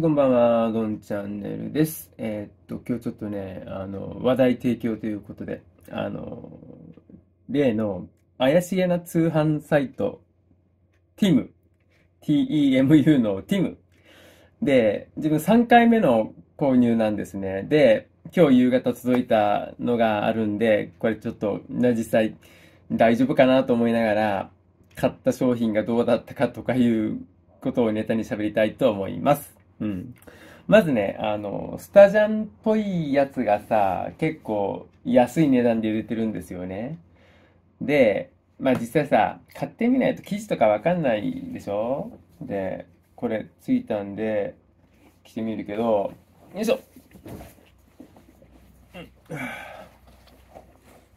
こんばんは、ゴンチャンネルです。えー、っと、今日ちょっとね、あの、話題提供ということで、あの、例の怪しげな通販サイト、TEM、TEMU の TEM で、自分3回目の購入なんですね。で、今日夕方届いたのがあるんで、これちょっと、実際大丈夫かなと思いながら、買った商品がどうだったかとかいうことをネタに喋りたいと思います。うん。まずね、あの、スタジャンっぽいやつがさ、結構安い値段で売れてるんですよね。で、まあ実際さ、買ってみないと生地とかわかんないでしょで、これついたんで、着てみるけど、よいしょ、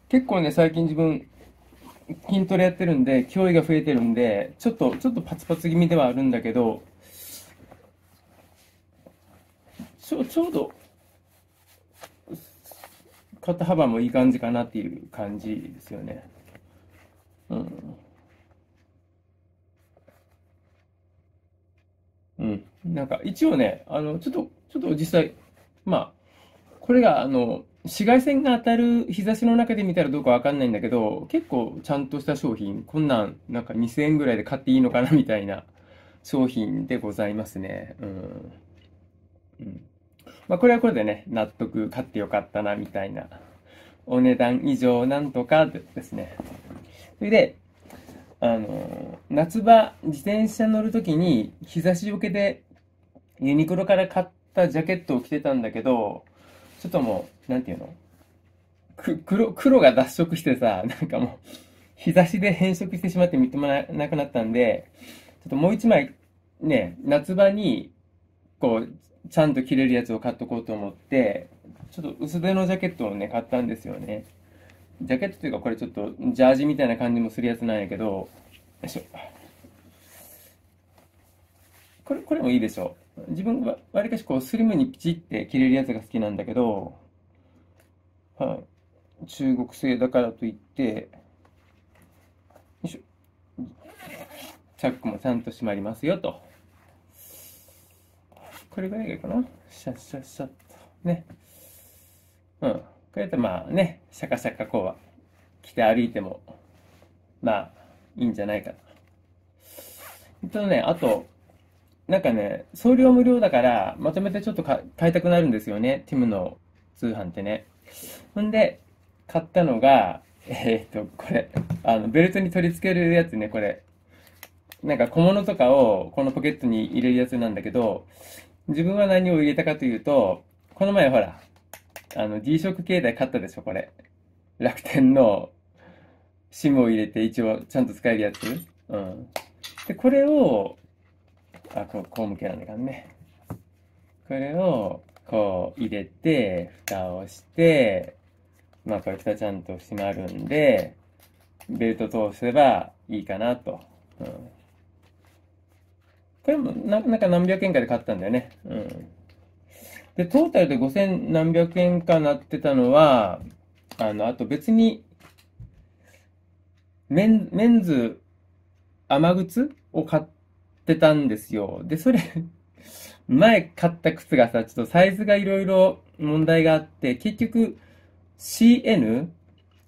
結構ね、最近自分、筋トレやってるんで、脅威が増えてるんで、ちょっと、ちょっとパツパツ気味ではあるんだけど、ちょちょうど肩幅もいい感じかなっていう感じですよね。うん。うん。なんか一応ね、あの、ちょっと、ちょっと実際、まあ、これが、あの、紫外線が当たる日差しの中で見たらどうかわかんないんだけど、結構ちゃんとした商品、こんなん、なんか2000円ぐらいで買っていいのかなみたいな商品でございますね。うん。うんまあ、これはこれでね、納得、買ってよかったな、みたいな。お値段以上なんとかですね。それで、あの、夏場、自転車乗るときに、日差しよけで、ユニクロから買ったジャケットを着てたんだけど、ちょっともう、なんていうのく、黒、黒が脱色してさ、なんかもう、日差しで変色してしまって認めなくなったんで、ちょっともう一枚、ね、夏場に、こう、ちゃんと着れるやつを買っとこうと思って、ちょっと薄手のジャケットをね、買ったんですよね。ジャケットというか、これちょっとジャージみたいな感じもするやつなんやけど、よいしょ。これ、これもいいでしょ。自分は、わりかしこう、スリムにピチって着れるやつが好きなんだけど、はい。中国製だからといって、よいしょ。チャックもちゃんと閉まりますよ、と。これぐらいがいいかな。シャッシャッシャッと。ね。うん。これとまあね、シャカシャカこうは着て歩いても、まあ、いいんじゃないかと。えっとね、あと、なんかね、送料無料だから、まとめてちょっと買いたくなるんですよね。ティムの通販ってね。ほんで、買ったのが、えー、っと、これ、あの、ベルトに取り付けるやつね、これ。なんか小物とかをこのポケットに入れるやつなんだけど、自分は何を入れたかというと、この前ほら、あの、D ショック携帯買ったでしょ、これ。楽天の SIM を入れて一応ちゃんと使えるやつ。うん。で、これを、あ、こう、こう向けなんだからね。これを、こう入れて、蓋をして、まあこれ蓋ちゃんと閉まるんで、ベルト通せばいいかなと。うんこれもな、なんか何百円かで買ったんだよね。うん。で、トータルで5千何百円かなってたのは、あの、あと別に、メンメンズ、雨靴を買ってたんですよ。で、それ 前買った靴がさ、ちょっとサイズがいろいろ問題があって、結局 CN、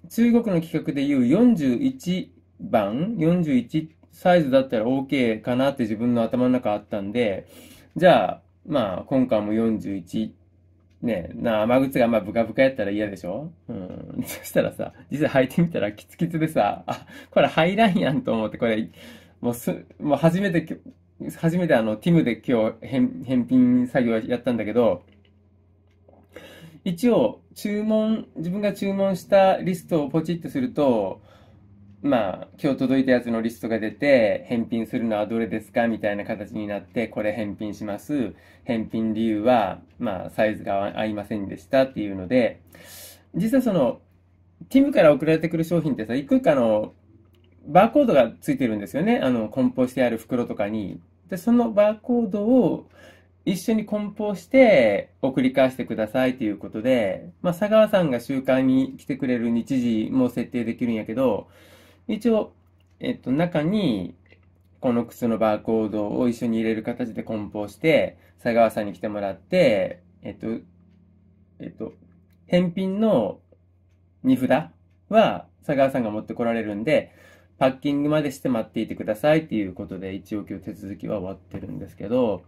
中国の企画でいう41番、41サイズだったら OK かなって自分の頭の中あったんで、じゃあ、まあ、今回も41、ねな雨靴がまあブカブカやったら嫌でしょうん。そしたらさ、実際履いてみたらキツキツでさ、あ、これ入らんやんと思って、これ、もうす、もう初めて、初めてあの、ティムで今日返、返品作業やったんだけど、一応、注文、自分が注文したリストをポチッとすると、まあ、今日届いたやつのリストが出て、返品するのはどれですかみたいな形になって、これ返品します。返品理由は、まあ、サイズが合いませんでしたっていうので、実はその、ティムから送られてくる商品ってさ、一個一個の、バーコードがついてるんですよね。あの、梱包してある袋とかに。で、そのバーコードを一緒に梱包して送り返してくださいということで、まあ、佐川さんが集会に来てくれる日時も設定できるんやけど、一応、えっと、中に、この靴のバーコードを一緒に入れる形で梱包して、佐川さんに来てもらって、えっと、えっと、返品の荷札は佐川さんが持ってこられるんで、パッキングまでして待っていてくださいっていうことで、一応今日手続きは終わってるんですけど、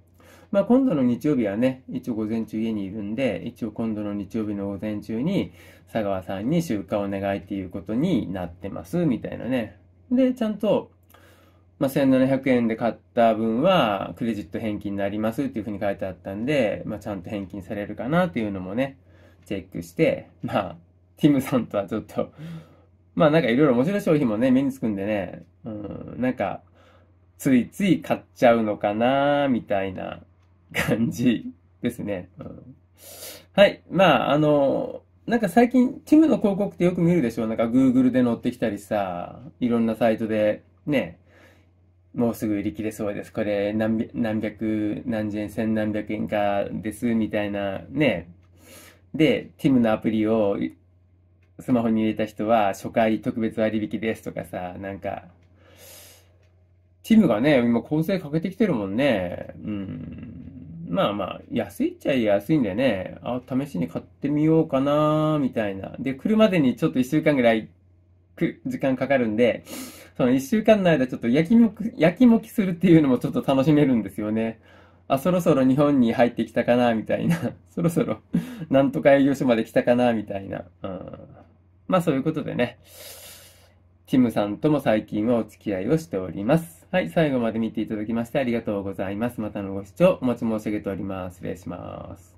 まあ、今度の日曜日はね、一応午前中家にいるんで、一応今度の日曜日の午前中に、佐川さんに集荷お願いっていうことになってます、みたいなね。で、ちゃんと、まあ、1700円で買った分は、クレジット返金になりますっていうふうに書いてあったんで、まあ、ちゃんと返金されるかなっていうのもね、チェックして、まあ、ティムさんとはちょっとまあなんかいろいろ面白い商品もね、目につくんでね、うん、なんか、ついつい買っちゃうのかな、みたいな感じですね。うん、はい。まあ、あの、なんか最近、ティムの広告ってよく見るでしょなんか Google で載ってきたりさ、いろんなサイトで、ね、もうすぐ売り切れそうです。これ何、何百、何十円、千何百円かです、みたいな、ね。で、ティムのアプリをスマホに入れた人は初回特別割引ですとかさ、なんか、チームがね、今構成かけてきてるもんね。うん。まあまあ、安いっちゃ安いんでね、あ、試しに買ってみようかな、みたいな。で、来るまでにちょっと1週間ぐらい、く、時間かかるんで、その1週間の間ちょっと焼きもき、焼きもきするっていうのもちょっと楽しめるんですよね。あ、そろそろ日本に入ってきたかな、みたいな。そろそろ、なんとか営業所まで来たかな、みたいな。うん。まあそういうことでね、ティムさんとも最近はお付き合いをしております。はい、最後まで見ていただきましてありがとうございます。またのご視聴お待ち申し上げております。失礼します。